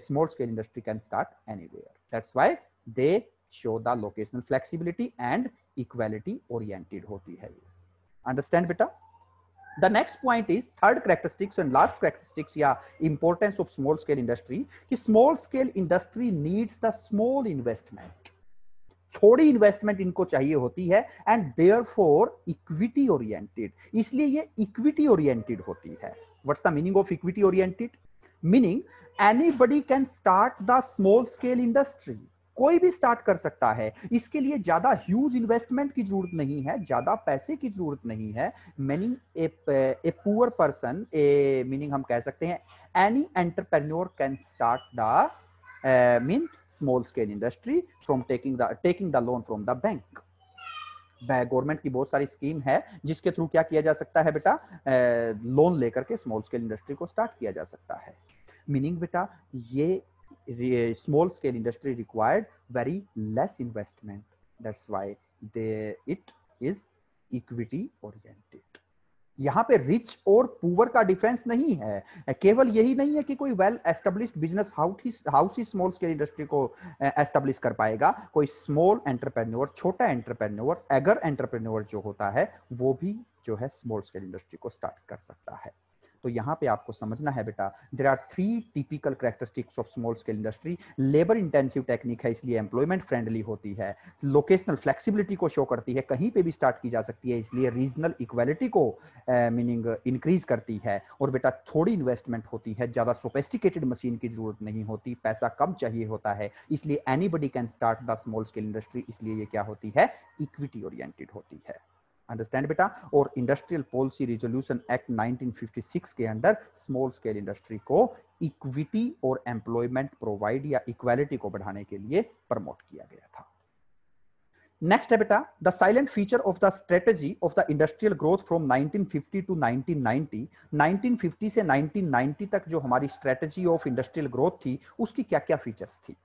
small scale industry can start anywhere that's why they show the locational flexibility and equality oriented होती है अंडरस्टैंड बेटा the next point is third characteristics and last characteristics या importance of small scale industry कि small scale industry needs the small investment थोड़ी इन्वेस्टमेंट इनको चाहिए होती है and therefore equity oriented इसलिए ये इक्विटी ओरिएंटेड होती है what's the meaning of equity oriented meaning anybody can start the small scale industry कोई भी स्टार्ट कर सकता है इसके लिए ज्यादा ह्यूज इन्वेस्टमेंट की जरूरत नहीं है ज्यादा पैसे की जरूरत नहीं है meaning a poor person a meaning हम कह सकते हैं any entrepreneur can start the mean small scale industry from taking the taking the loan from the bank government की बहुत सारी स्कीम है जिसके थ्रू क्या किया जा सकता है बेटा लोन uh, लेकर के स्मॉल स्केल इंडस्ट्री को स्टार्ट किया जा सकता है मीनिंग बेटा ये small scale industry required very less investment that's why they it is equity oriented यहाँ पे रिच और पुअर का डिफरेंस नहीं है केवल यही नहीं है कि कोई वेल एस्टेब्लिश बिजनेस हाउस ही स्मॉल स्केल इंडस्ट्री को एस्टेब्लिश कर पाएगा कोई स्मॉल एंटरप्रेन्योर छोटा एंटरप्रेन्योर एगर एंटरप्रेन्योर जो होता है वो भी जो है स्मॉल स्केल इंडस्ट्री को स्टार्ट कर सकता है तो यहाँ पे आपको समझना है बेटा there are three typical characteristics of small scale industry labour intensive technique है इसलिए एम्प्लॉयमेंट फ्रेंडली होती है लोकेशनल फ्लेक्सिबिलिटी को शो करती है कहीं पे भी स्टार्ट की जा सकती है इसलिए रीजनल इक्वालिटी को मीनिंग uh, इंक्रीज करती है और बेटा थोड़ी इन्वेस्टमेंट होती है ज़्यादा सोपेस्टिकेटेड मशीन की जरूरत नहीं होती पैसा कम चाहिए होता है इसलिए any can start the small scale industry इसलिए ये क्या होती है इक्विटी ओरिएंटेड होती है अंडरस्टैंड बेटा और इंडस्ट्रियल पॉलिसी रिजोल्यूशन एक्ट 1956 के अंडर स्मॉल स्केल इंडस्ट्री को इक्विटी और एम्प्लॉयमेंट प्रोवाइड या इक्वालिटी को बढ़ाने के लिए प्रमोट किया गया था नेक्स्ट है बेटा the silent feature of the strategy of the industrial growth from 1950 to 1990 1950 से 1990 तक जो हमारी स्ट्रेटेजी ऑफ इंडस्ट्रियल ग्रोथ थी उसकी क्या क्या फीचर्स थी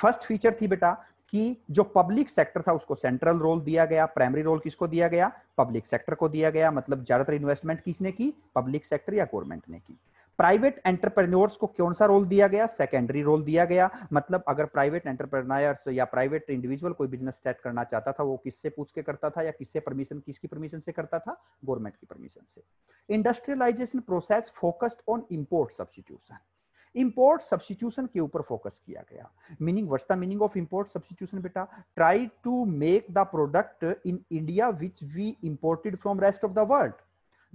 फर्स्ट फीचर थी बेटा कि जो पब्लिक सेक्टर था उसको सेंट्रल रोल दिया गया प्राइमरी रोल किसको दिया गया पब्लिक सेक्टर को दिया गया मतलब ज्यादातर इन्वेस्टमेंट किसने की पब्लिक सेक्टर या गवर्नमेंट ने की प्राइवेट एंटरप्रेन्योर्स को कौन सा रोल दिया गया सेकेंडरी रोल दिया गया मतलब अगर प्राइवेट एंटरप्रेन्योर्स या प्राइवेट इंडिविजुअल कोई बिजनेस स्टार्ट करना चाहता था वो किससे पूछ के करता था या किससे परमिशन किसकी परमिशन से करता था गवर्नमेंट की परमिशन से industrialisation process focused on import substitution import substitution के ऊपर फोकस किया गया meaning what's the meaning of import substitution बेटा try to make the product in India which we imported from rest of the world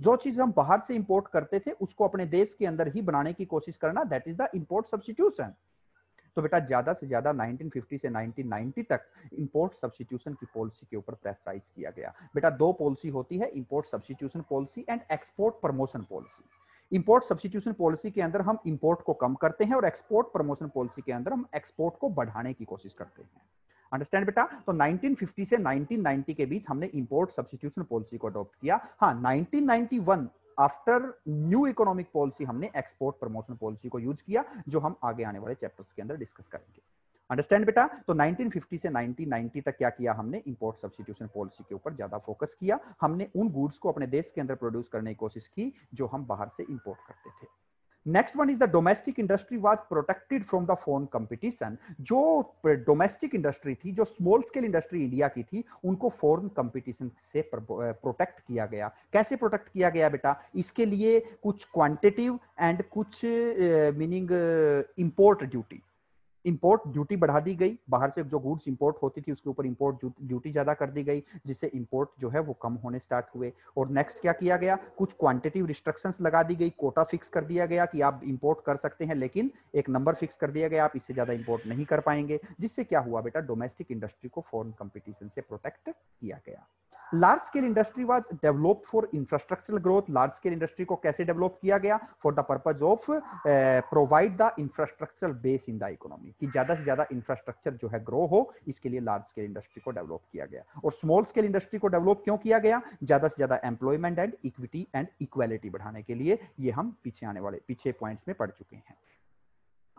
जो चीज हम बाहर से इंपोर्ट करते थे उसको अपने देश के अंदर ही बनाने की कोशिश करना that is the import substitution तो बेटा ज्यादा से ज्यादा 1950 से 1990 तक इंपोर्ट सब्सटीट्यूशन की पॉलिसी के ऊपर प्रेसराइज किया गया बेटा दो पॉलिसी होती है import substitution policy and export promotion policy import substitution policy के अंदर हम इंपोर्ट को कम करते हैं और एक्सपोर्ट प्रमोशन पॉलिसी के अंदर हम एक्सपोर्ट को बढ़ाने की कोशिश करते हैं अंडरस्टैंड बेटा तो 1950 से 1990 के बीच हमने इंपोर्ट सब्सिट्यूशन पॉलिसी को अडॉप्ट किया हाँ 1991 आफ्टर न्यू इकोनॉमिक पॉलिसी हमने एक्सपोर्ट प्रमोशन पॉलिसी को यूज किया जो हम आगे आने वाले चैप्टर्स के अंदर डिस्कस करेंगे अंडरस्टैंड बेटा तो 1950 से 1990 तक क्या किया हमने इंपोर्ट सब्सिट्यूशन पॉलिसी के ऊपर ज्यादा फोकस किया हमने उन गुड्स को अपने देश के अंदर प्रोड्यूस करने की कोशिश की जो हम बाहर से इंपोर्ट करते थे next one is the domestic industry was protected from the foreign competition जो डोमेस्टिक इंडस्ट्री थी जो स्मॉल स्केल इंडस्ट्री इंडिया की थी उनको फोन कंपटीशन से प्रोटेक्ट किया गया कैसे प्रोटेक्ट किया गया बेटा इसके लिए कुछ क्वांटिटिव एंड कुछ meaning import duty import duty बढ़ा दी गई बाहर से जो गुड्स इंपोर्ट होती थी उसके ऊपर इंपोर्ट ड्यूटी ज्यादा कर दी गई जिससे इंपोर्ट जो है वो कम होने स्टार्ट हुए और नेक्स्ट क्या किया गया कुछ क्वांटिटी रिस्ट्रिक्शंस लगा दी गई कोटा फिक्स कर दिया गया कि आप इंपोर्ट कर सकते हैं लेकिन एक नंबर फिक्स कर दिया गया आप इससे ज्यादा इंपोर्ट नहीं कर पाएंगे जिससे क्या हुआ बेटा डोमेस्टिक इंडस्ट्री को फॉरन कॉम्पिटिशन से प्रोटेक्ट किया गया large scale industry was developed for infrastructure growth large scale industry को कैसे डेवलप किया गया for the purpose of provide the infrastructure base in the economy होगी कि ज्यादा से ज्यादा इंफ्रास्ट्रक्चर जो है ग्रो हो इसके लिए लार्ज स्केल इंडस्ट्री को डेवलप किया गया और स्मॉल स्केल इंडस्ट्री को डेवलप क्यों किया गया ज्यादा से ज्यादा employment and equity and equality बढ़ाने के लिए ये हम पीछे आने वाले पीछे पॉइंट्स में पढ़ चुके हैं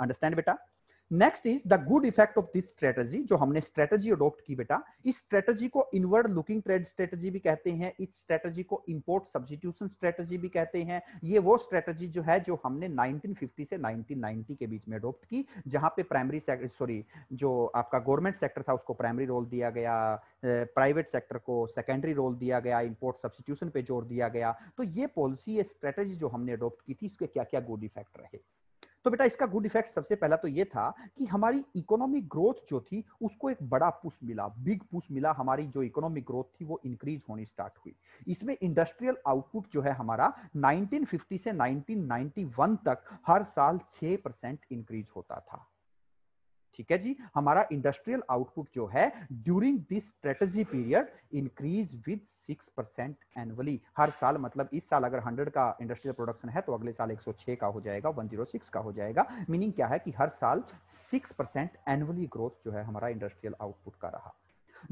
अंडरस्टैंड बेटा next is the good effect of this strategy जो हमने स्ट्रेटजी अडोप्ट की बेटा इस स्ट्रेटजी को इनवर्ड लुकिंग ट्रेड स्ट्रेटजी भी कहते हैं इस स्ट्रेटजी को इंपोर्ट सब्सटीट्यूशन स्ट्रेटजी भी कहते हैं ये वो स्ट्रेटजी जो है जो हमने 1950 से 1990 के बीच में अडोप्ट की जहां पे प्राइमरी सॉरी जो आपका गवर्नमेंट सेक्टर था उसको प्राइमरी रोल दिया गया प्राइवेट सेक्टर को सेकेंडरी रोल दिया गया इम्पोर्ट सब्सटीट्यूशन पे जोर दिया गया तो ये पॉलिसी ये स्ट्रेटजी जो हमने अडोप्ट की थी इसके क्या क्या गुड इफेक्ट रहे तो बेटा इसका गुड इफेक्ट सबसे पहला तो ये था कि हमारी इकोनॉमिक ग्रोथ जो थी उसको एक बड़ा पुश मिला बिग पुश मिला हमारी जो इकोनॉमिक ग्रोथ थी वो इंक्रीज होनी स्टार्ट हुई इसमें इंडस्ट्रियल आउटपुट जो है हमारा 1950 से 1991 तक हर साल 6 परसेंट इंक्रीज होता था ठीक है जी हमारा इंडस्ट्रियल आउटपुट जो है during this strategy period increase with six percent annually हर साल मतलब इस साल अगर हंड्रेड का इंडस्ट्रियल प्रोडक्शन है तो अगले साल एक सौ छह का हो जाएगा वन जीरो सिक्स का हो जाएगा मीनिंग क्या है कि हर साल सिक्स परसेंट एनुअली ग्रोथ जो है हमारा इंडस्ट्रियल आउटपुट का रहा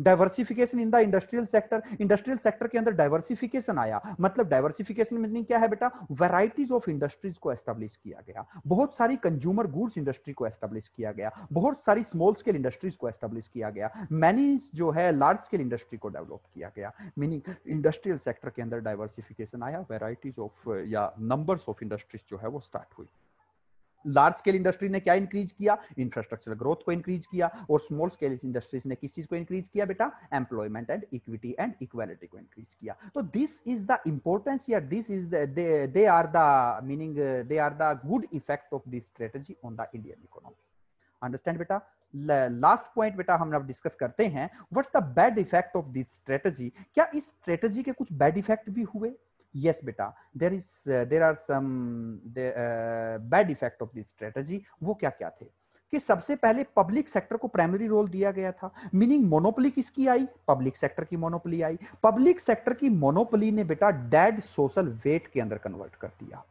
diversification in the industrial sector industrial sector के अंदर डायवर्सिफिकेशन आया मतलब डायवर्सिफिकेशन मीनिंग क्या है बेटा वेराइटीज ऑफ इंडस्ट्रीज को एस्टेब्लिश किया गया बहुत सारी कंज्यूमर गुड्स इंडस्ट्री को एस्टेब्लिश किया गया बहुत सारी स्मॉल स्केल इंडस्ट्रीज को एस्टेब्लिश किया गया मैनी जो है लार्ज स्केल इंडस्ट्री को डेवलप किया गया मीनिंग इंडस्ट्रियल सेक्टर के अंदर डायवर्सिफिकेशन आया वेराइटीज ऑफ या नंबर्स ऑफ इंडस्ट्रीज जो है वो स्टार्ट हुई लार्ज स्केल इंडस्ट्री ने क्या इंक्रीज किया इंफ्रास्ट्रक्चर ग्रोथ को इंक्रीज किया और स्मॉल स्केल इंडस्ट्रीज ने किस चीज को इंक्रीज किया बेटा employment and equity and equality को इंक्रीज किया तो दिस इज द इंपोर्टेंस या this is they are the meaning they are the good effect of this strategy on the Indian economy understand बेटा लास्ट पॉइंट बेटा हम अब डिस्कस करते हैं what's the bad effect of this strategy क्या इस स्ट्रेटजी के कुछ बैड इफेक्ट भी हुए yes beta there is uh, there are some the, uh, bad effect of this strategy wo kya kya the कि सबसे पहले पब्लिक सेक्टर को प्राइमरी रोल दिया गया था मीनिंग मोनोपोली किसकी आई पब्लिक सेक्टर की मोनोपोली आई पब्लिक सेक्टर की मोनोपोली ने बेटा डेड सोशल वेट के अंदर कन्वर्ट कर दिया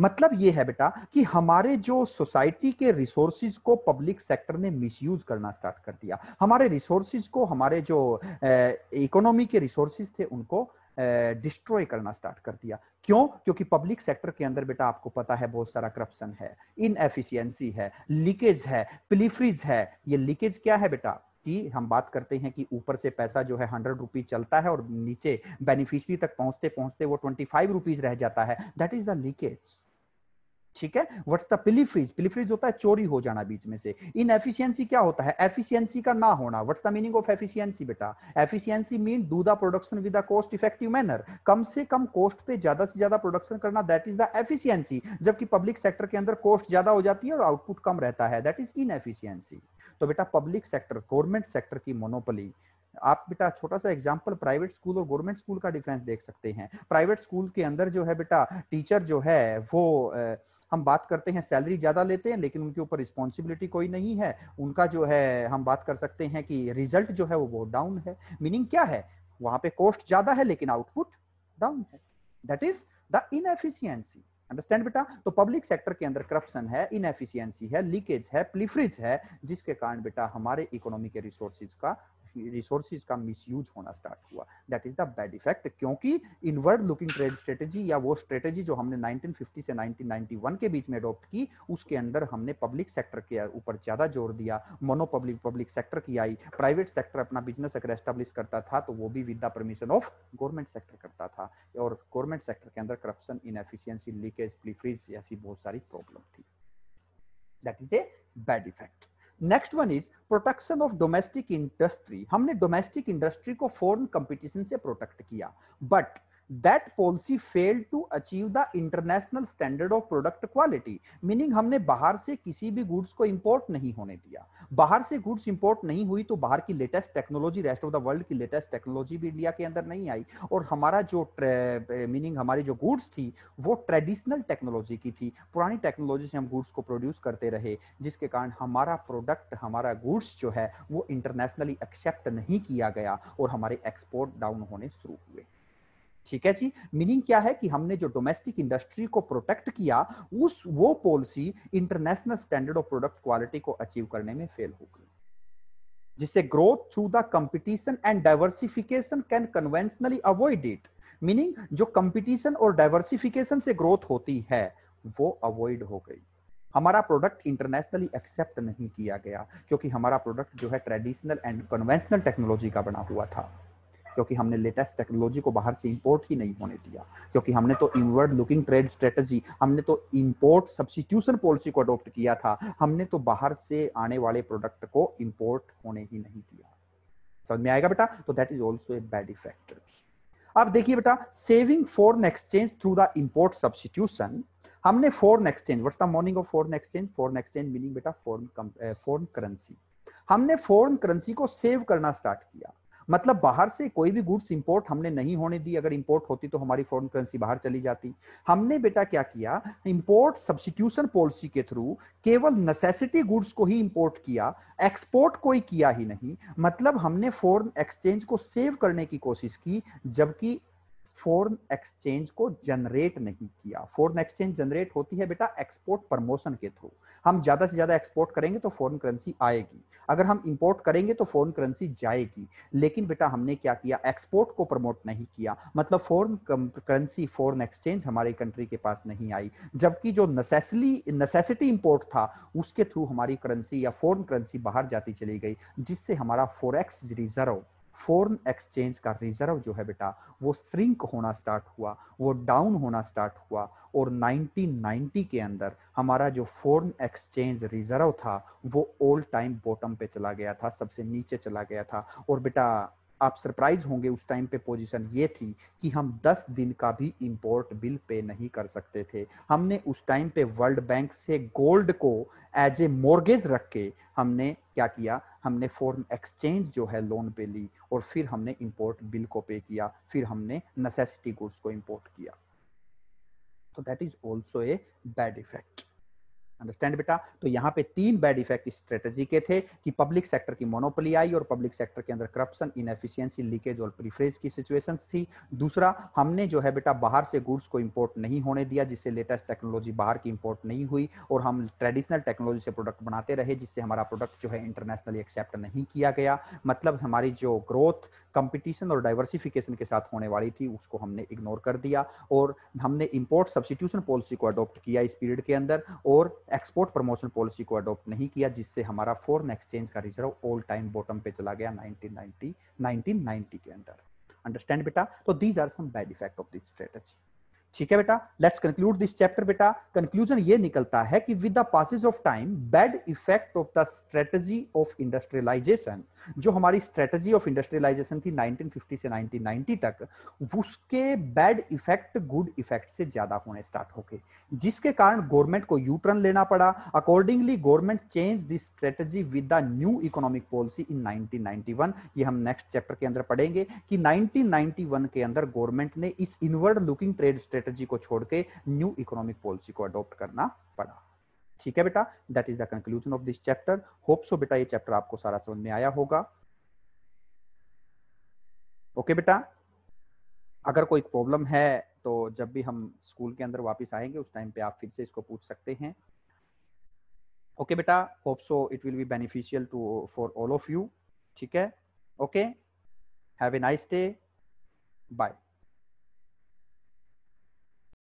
मतलब ये है बेटा कि हमारे जो सोसाइटी के रिसोर्सिस को पब्लिक सेक्टर ने मिसयूज करना स्टार्ट कर दिया हमारे रिसोर्सिस को हमारे जो इकोनॉमी uh, के रिसोर्सिस थे उनको डिस्ट्रॉय करना स्टार्ट कर दिया क्यों क्योंकि पब्लिक सेक्टर के अंदर बेटा आपको पता है बहुत सारा करप्शन है इनएफिशियंसी है लीकेज है प्लीफ्रीज है ये लीकेज क्या है बेटा कि हम बात करते हैं कि ऊपर से पैसा जो है हंड्रेड रुपीज चलता है और नीचे बेनिफिशियरी तक पहुंचते पहुंचते वो ट्वेंटी फाइव रुपीज रह जाता है दैट इज द लीकेज ठीक है व्हाट्स द पिलीफ्रीज पिलीफ्रीज होता है चोरी हो जाना बीच में से इन एफिशिएंसी क्या होता है एफिशिएंसी का ना होना what's the meaning of efficiency बेटा efficiency mean do the production with the cost effective manner कम से कम कॉस्ट पे ज्यादा से ज्यादा प्रोडक्शन करना दैट इज द एफिशिएंसी जबकि पब्लिक सेक्टर के अंदर कॉस्ट ज्यादा हो जाती है और आउटपुट कम रहता है दैट इज इनएफिशिएंसी तो बेटा पब्लिक सेक्टर गवर्नमेंट सेक्टर की मोनोपोली आप बेटा छोटा सा एग्जांपल प्राइवेट स्कूल और गवर्नमेंट स्कूल का डिफरेंस देख सकते हैं प्राइवेट स्कूल के अंदर जो है बेटा टीचर जो है वो हम बात करते हैं सैलरी ज्यादा लेते हैं लेकिन उनके ऊपर रिस्पॉन्सिबिलिटी कोई नहीं है उनका जो है हम बात कर सकते हैं कि रिजल्ट जो है वो बहुत डाउन है मीनिंग क्या है वहां पे कॉस्ट ज्यादा है लेकिन आउटपुट डाउन है that is the inefficiency understand बेटा तो पब्लिक सेक्टर के अंदर करप्शन है इनएफिशियंसी है लीकेज है प्लीफ्रिज है जिसके कारण बेटा हमारे इकोनॉमी के रिसोर्सिस का रिसोर्सिस का मिसयूज होना स्टार्ट हुआ that is the bad effect क्योंकि इनवर्ड लुकिंग ट्रेड स्ट्रेटेजी या वो स्ट्रेटेजी जो हमने 1950 से 1991 के बीच में अडोप्ट की उसके अंदर हमने पब्लिक सेक्टर के ऊपर ज्यादा जोर दिया मोनो पब्लिक पब्लिक सेक्टर की आई प्राइवेट सेक्टर अपना बिजनेस अगर एस्टेब्लिश करता था तो वो भी with the permission of government sector करता था और गवर्नमेंट सेक्टर के अंदर करप्शन इनएफिशियंसी लीकेज प्लीफ्रीज ऐसी बहुत सारी प्रॉब्लम थी that is a bad effect next one is protection of domestic industry हमने डोमेस्टिक इंडस्ट्री को फॉरन कंपटीशन से प्रोटेक्ट किया but that policy fail to achieve the international standard of product quality meaning हमने बाहर से किसी भी गुड्स को इंपोर्ट नहीं होने दिया बाहर से गुड्स इंपोर्ट नहीं हुई तो बाहर की latest technology rest of the world की लेटेस्ट टेक्नोलॉजी भी इंडिया के अंदर नहीं आई और हमारा जो मीनिंग हमारी जो गुड्स थी वो ट्रेडिशनल टेक्नोलॉजी की थी पुरानी टेक्नोलॉजी से हम गुड्स को प्रोड्यूस करते रहे जिसके कारण हमारा प्रोडक्ट हमारा गुड्स जो है वो इंटरनेशनली एक्सेप्ट नहीं किया गया और हमारे एक्सपोर्ट डाउन होने शुरू हुए ठीक है जी मीनिंग क्या है कि हमने जो डोमेस्टिक इंडस्ट्री को प्रोटेक्ट किया उस वो policy international standard of product quality को अचीव करने में फेल हो गई जिससे growth through the competition and diversification can conventionally avoid it meaning जो कंपटीशन और डाइवर्सिफिकेशन से ग्रोथ होती है वो अवॉइड हो गई हमारा प्रोडक्ट इंटरनेशनली एक्सेप्ट नहीं किया गया क्योंकि हमारा प्रोडक्ट जो है ट्रेडिशनल एंड कन्वेंशनल टेक्नोलॉजी का बना हुआ था क्योंकि हमने लेटेस्ट टेक्नोलॉजी को बाहर से इंपोर्ट ही नहीं होने दिया क्योंकि हमने तो इनवर्ड लुकिंग ट्रेड स्ट्रेटजी हमने तो इंपोर्ट सब्सिट्यूशन पॉलिसी को अडोप्ट किया था हमने तो बाहर से आने वाले प्रोडक्ट को इम्पोर्ट होने ही नहीं दिया समझ में आएगा बेटा तो that is also a bad effect अब देखिए बेटा saving foreign exchange through the import substitution हमने foreign exchange what's the meaning of foreign exchange foreign exchange meaning बेटा फॉरन फॉरन करेंसी हमने फॉरन करेंसी को सेव करना स्टार्ट किया मतलब बाहर से कोई भी गुड्स इंपोर्ट हमने नहीं होने दी अगर इंपोर्ट होती तो हमारी फॉरेन करेंसी बाहर चली जाती हमने बेटा क्या किया इंपोर्ट सब्सिट्यूशन पॉलिसी के थ्रू केवल नेसेसिटी गुड्स को ही इंपोर्ट किया एक्सपोर्ट कोई किया ही नहीं मतलब हमने फॉरेन एक्सचेंज को सेव करने की कोशिश की जबकि फॉरेन एक्सचेंज को जनरेट नहीं किया फॉरेन एक्सचेंज जनरेट होती है बेटा एक्सपोर्ट प्रमोशन के थ्रू हम ज्यादा से ज्यादा एक्सपोर्ट करेंगे तो फॉरेन करेंसी आएगी अगर हम इंपोर्ट करेंगे तो फॉरन करेंसी जाएगी लेकिन बेटा हमने क्या किया एक्सपोर्ट को प्रमोट नहीं किया मतलब फॉरन करेंसी फॉरन एक्सचेंज हमारे कंट्री के पास नहीं आई जबकि जो नेसेसली नेसेसिटी इंपोर्ट था उसके थ्रू हमारी करेंसी या फॉरन करेंसी बाहर जाती चली गई जिससे हमारा फोरेक्स रिजर्व फॉरेन एक्सचेंज का रिजर्व जो है बेटा वो श्रिंक होना स्टार्ट हुआ वो डाउन होना स्टार्ट हुआ और 1990 के अंदर हमारा जो फॉरेन एक्सचेंज रिजर्व था वो ऑल टाइम बॉटम पे चला गया था सबसे नीचे चला गया था और बेटा आप सरप्राइज होंगे उस टाइम पे पोजीशन ये थी कि हम 10 दिन का भी इंपोर्ट बिल पे नहीं कर सकते थे हमने उस टाइम पे वर्ल्ड बैंक से गोल्ड को एज ए मोर्गेज रख के हमने क्या किया हमने फॉरन एक्सचेंज जो है लोन पे ली और फिर हमने इंपोर्ट बिल को पे किया फिर हमने नेसेसिटी गुड्स को इंपोर्ट किया तो that is also a bad effect understand बेटा तो यहाँ पे तीन बैड इफेक्ट इस स्ट्रेटेजी के थे कि पब्लिक सेक्टर की मोनोपोली आई और पब्लिक सेक्टर के अंदर करप्शन इनएफिशिएंसी लीकेज और प्रीफ्रेज की सिचुएशन थी दूसरा हमने जो है बेटा बाहर से गुड्स को इम्पोर्ट नहीं होने दिया जिससे लेटेस्ट टेक्नोलॉजी बाहर की इम्पोर्ट नहीं हुई और हम ट्रेडिशनल टेक्नोलॉजी से प्रोडक्ट बनाते रहे जिससे हमारा प्रोडक्ट जो है इंटरनेशनली एक्सेप्ट नहीं किया गया मतलब हमारी जो ग्रोथ कंपटीशन और डाइवर्सिफिकेशन के साथ होने वाली थी उसको हमने इग्नोर कर दिया और हमने इम्पोर्ट सब्सिट्यूशन पॉलिसी को अडॉप्ट किया इस पीरियड के अंदर और एक्सपोर्ट प्रमोशन पॉलिसी को अडॉप्ट नहीं किया जिससे हमारा फॉरन एक्सचेंज का रिजर्व ऑल टाइम बॉटम पे चला गया 1990 1990 के अंदर अंडरस्टैंड बेटा तो these are some bad effect of this strategy ठीक है बेटा लेट्स कंक्लूड दिस चैप्टर बेटा कंक्लूजन ये निकलता है कि with the passes of time bad effect of the strategy of industrialisation जो हमारी स्ट्रेटजी ऑफ इंडस्ट्रियलाइजेशन थी 1950 से 1990 तक उसके बैड इफेक्ट गुड इफेक्ट से ज्यादा होने स्टार्ट हो गए जिसके कारण गवर्नमेंट को यू टर्न लेना पड़ा accordingly government change this strategy with the new economic policy in 1991 ये हम नेक्स्ट चैप्टर के अंदर पढ़ेंगे कि 1991 के अंदर गवर्नमेंट ने इस inward looking trade straight strategy को छोड़ के न्यू इकोनॉमिक पॉलिसी को अडॉप्ट करना पड़ा ठीक है बेटा that is the conclusion of this chapter hope so बेटा ये चैप्टर आपको सारा समझ में आया होगा ओके okay, बेटा अगर कोई प्रॉब्लम है तो जब भी हम स्कूल के अंदर वापस आएंगे उस टाइम पे आप फिर से इसको पूछ सकते हैं ओके okay, बेटा hope so it will be beneficial to for all of you ठीक है okay have a nice day bye